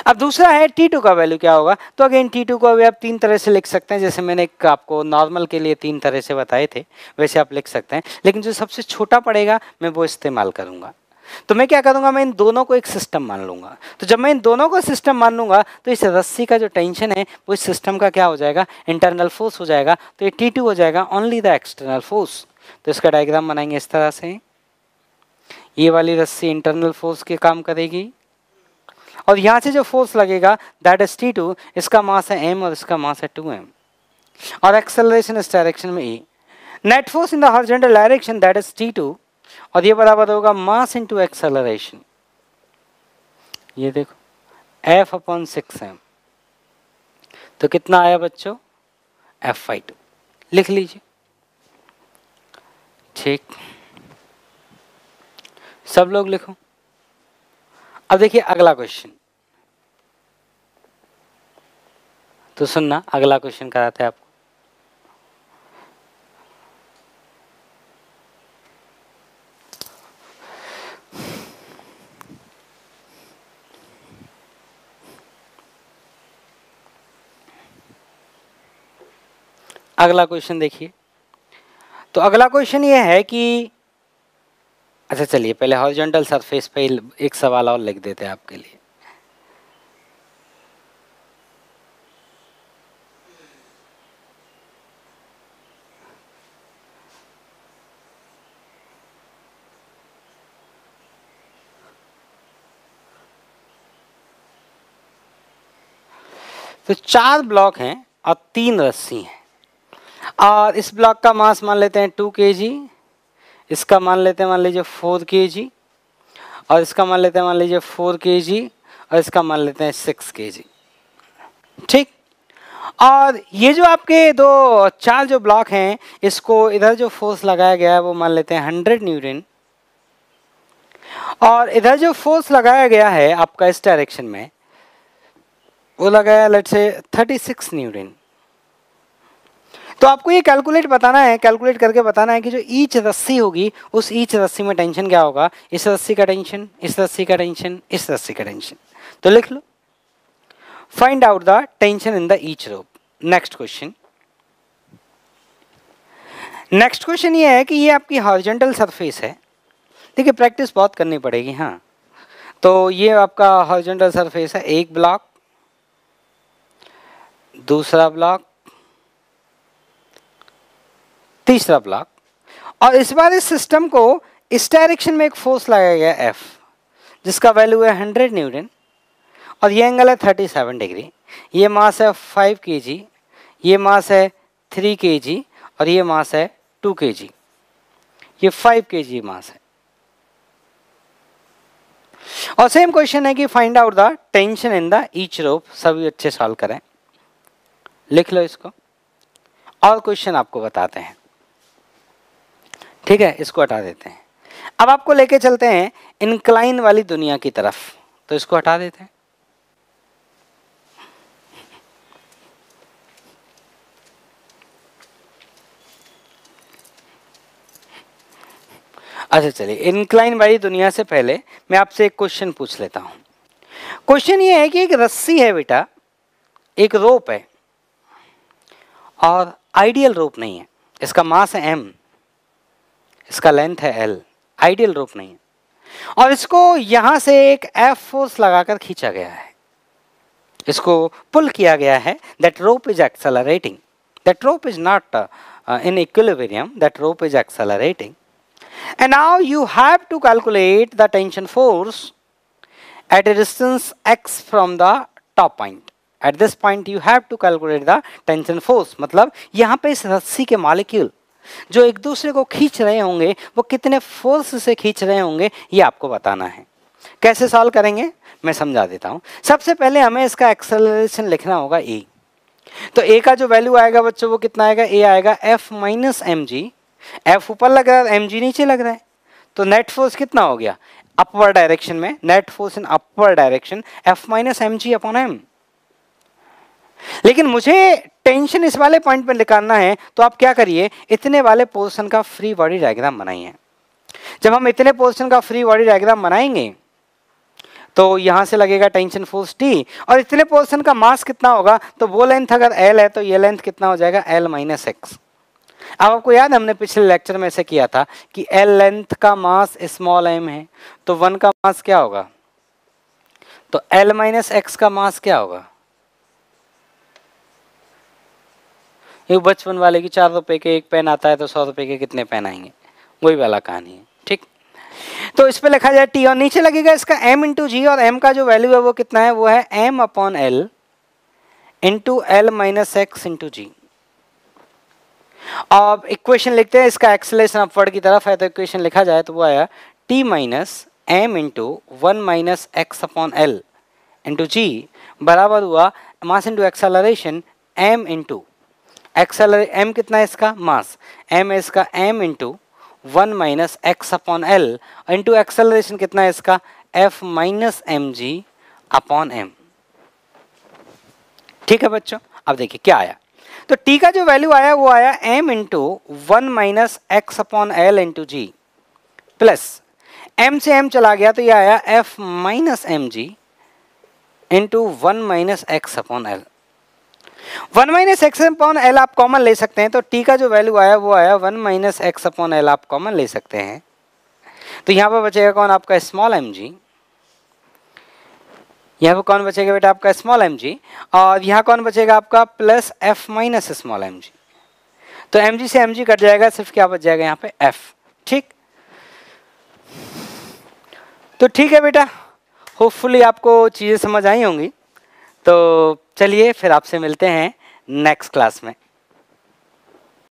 अब दूसरा है टी टू का वैल्यू क्या होगा तो अगेन टी टू को अभी आप तीन तरह से लिख सकते हैं जैसे मैंने आपको नॉर्मल के लिए तीन तरह से बताए थे वैसे आप लिख सकते हैं लेकिन जो सबसे छोटा पड़ेगा मैं वो इस्तेमाल करूँगा तो मैं क्या करूँगा मैं इन दोनों को एक सिस्टम मान लूँगा तो जब मैं इन दोनों को सिस्टम मान लूँगा तो इस रस्सी का जो टेंशन है वो इस सिस्टम का क्या हो जाएगा इंटरनल फोर्स हो जाएगा तो ये टी हो जाएगा ओनली द एक्सटर्नल फोर्स तो इसका डायग्राम बनाएंगे इस तरह से ये वाली रस्सी इंटरनल फोर्स के काम करेगी और यहाँ से जो फोर्स लगेगा दैट इज टी इसका मास है एम और इसका मास है टू और एक्सेलरेशन इस डायरेक्शन में ई net force in the horizontal direction that is T two और ये बराबर होगा मास इंटू एक्सेलरेशन ये देखो एफ अपॉन सिक्स एम तो कितना आया बच्चों एफ आई टू लिख लीजिए ठीक सब लोग लिखो अब देखिए अगला क्वेश्चन तो सुनना अगला क्वेश्चन कराते हैं आपको अगला क्वेश्चन देखिए तो अगला क्वेश्चन ये है कि अच्छा चलिए पहले हॉरिजॉन्टल सरफेस पे एक सवाल और लिख देते हैं आपके लिए तो चार ब्लॉक हैं और तीन रस्सी हैं और इस ब्लॉक का मास मान लेते हैं टू के जी इसका मान लेते हैं मान लीजिए फोर के जी और इसका मान लेते हैं मान लीजिए फोर के जी और इसका मान लेते हैं सिक्स के जी ठीक और ये जो आपके दो चार जो ब्लॉक हैं इसको इधर जो फोर्स लगाया गया है वो मान लेते हैं हंड्रेड न्यूटन और इधर जो फोर्स लगाया गया है आपका इस डायरेक्शन में वो लगाया लेट से थर्टी सिक्स न्यूटन तो आपको ये कैलकुलेट बताना है कैलकुलेट करके बताना है कि जो ईच रस्सी होगी उस ईच रस्सी में टेंशन क्या होगा इस रस्सी का टेंशन इस रस्सी का टेंशन इस रस्सी का टेंशन तो लिख लो find out the tension in the each rope next question next question ये है कि ये आपकी हॉर्जेंटल सरफेस है देखिए प्रैक्टिस बहुत करनी पड़ेगी हाँ तो ये आपका हॉर्जेंटल सरफेस है एक ब्लॉक दूसरा ब्लॉक तीसरा ब्लॉक और इस बार इस सिस्टम को इस डायरेक्शन में एक फोर्स लगाया गया एफ जिसका वैल्यू है हंड्रेड न्यूटन और ये एंगल है थर्टी सेवन डिग्री ये मास है फाइव के जी ये मास है थ्री के जी और ये मास है टू के जी ये फाइव के जी मास है और सेम क्वेश्चन है कि find out the tension in the each rope सभी अच्छे सॉल्व करें लिख लो इसको और क्वेश्चन आपको बताते हैं ठीक है इसको हटा देते हैं अब आपको लेके चलते हैं इनक्लाइन वाली दुनिया की तरफ तो इसको हटा देते हैं अच्छा चलिए इनक्लाइन वाली दुनिया से पहले मैं आपसे एक क्वेश्चन पूछ लेता हूं क्वेश्चन ये है कि एक रस्सी है बेटा एक रोप है और आइडियल रोप नहीं है इसका मास है एम इसका लेंथ है एल आइडियल रूप नहीं और इसको यहां से एक एफ फोर्स लगाकर खींचा गया है इसको पुल किया गया है that rope is accelerating that rope is not in equilibrium that rope is accelerating and now you have to calculate the tension force at a distance X from the top point at this point you have to calculate the tension force मतलब यहां पे इस रस्सी के molecule जो एक दूसरे को खींच रहे होंगे वो कितने फोर्स से खींच रहे होंगे ये आपको बताना है कैसे सॉल्व करेंगे मैं समझा देता हूँ सबसे पहले हमें इसका एक्सेलरेशन लिखना होगा ए तो ए का जो वैल्यू आएगा बच्चों वो कितना आएगा ए आएगा F minus M G F ऊपर लग रहा है एम जी नीचे लग रहा है तो नेट फोर्स कितना हो गया अपवर डायरेक्शन में net force in upward direction F minus M G upon M लेकिन मुझे टेंशन इस वाले पॉइंट पर निकालना है तो आप क्या करिए इतने वाले पोजिशन का फ्री बॉडी डायग्राम बनाइए जब हम इतने पोजिशन का फ्री बॉडी डायग्राम बनाएंगे तो यहाँ से लगेगा टेंशन फोर्स टी और इतने पोजिशन का मास कितना होगा तो वो लेंथ अगर एल है तो ये लेंथ कितना हो जाएगा एल माइनस एक्स अब आपको याद है हमने पिछले लेक्चर में ऐसे किया था कि एल लेंथ का मास स्मॉल एम है तो वन का मास क्या होगा तो एल माइनस एक्स का मास क्या होगा ये बचपन वाले की चार रुपए के एक पेन आता है तो सौ रुपए के कितने पेन आएंगे वही वाला कहानी है ठीक तो इस पर लिखा जाए टी और नीचे लगेगा इसका एम इंटू जी और एम का जो वैल्यू है वो कितना है वो है M upon L into L minus X into G अब इक्वेशन लिखते हैं इसका एक्सलेशन अपवर्ड की तरफ है तो इक्वेशन लिखा जाए तो वो आया T minus M into one minus X upon L into G बराबर हुआ mass into acceleration M into acceleration M कितना है इसका मास एम है इसका M into one minus X upon L into acceleration कितना है इसका F minus M G upon M ठीक है बच्चों अब देखिए क्या आया तो टी का जो वैल्यू आया वो आया M into one minus X upon L into G plus M से एम चला गया तो ये आया F minus M G into one minus X upon L one minus X upon L आप कॉमन ले सकते हैं तो टी का जो वैल्यू आया वो आया one minus X upon L आप कॉमन ले सकते हैं तो यहाँ पर बचेगा कौन आपका स्मॉल एम जी यहाँ पर कौन बचेगा बेटा आपका स्मॉल एम जी और यहाँ कौन बचेगा आपका plus F minus small M G तो एम जी से एम जी कट जाएगा सिर्फ क्या बच जाएगा यहाँ पे एफ ठीक तो ठीक है बेटा होपफुली आपको चीज़ें समझ आई होंगी तो चलिए फिर आपसे मिलते हैं नेक्स्ट क्लास में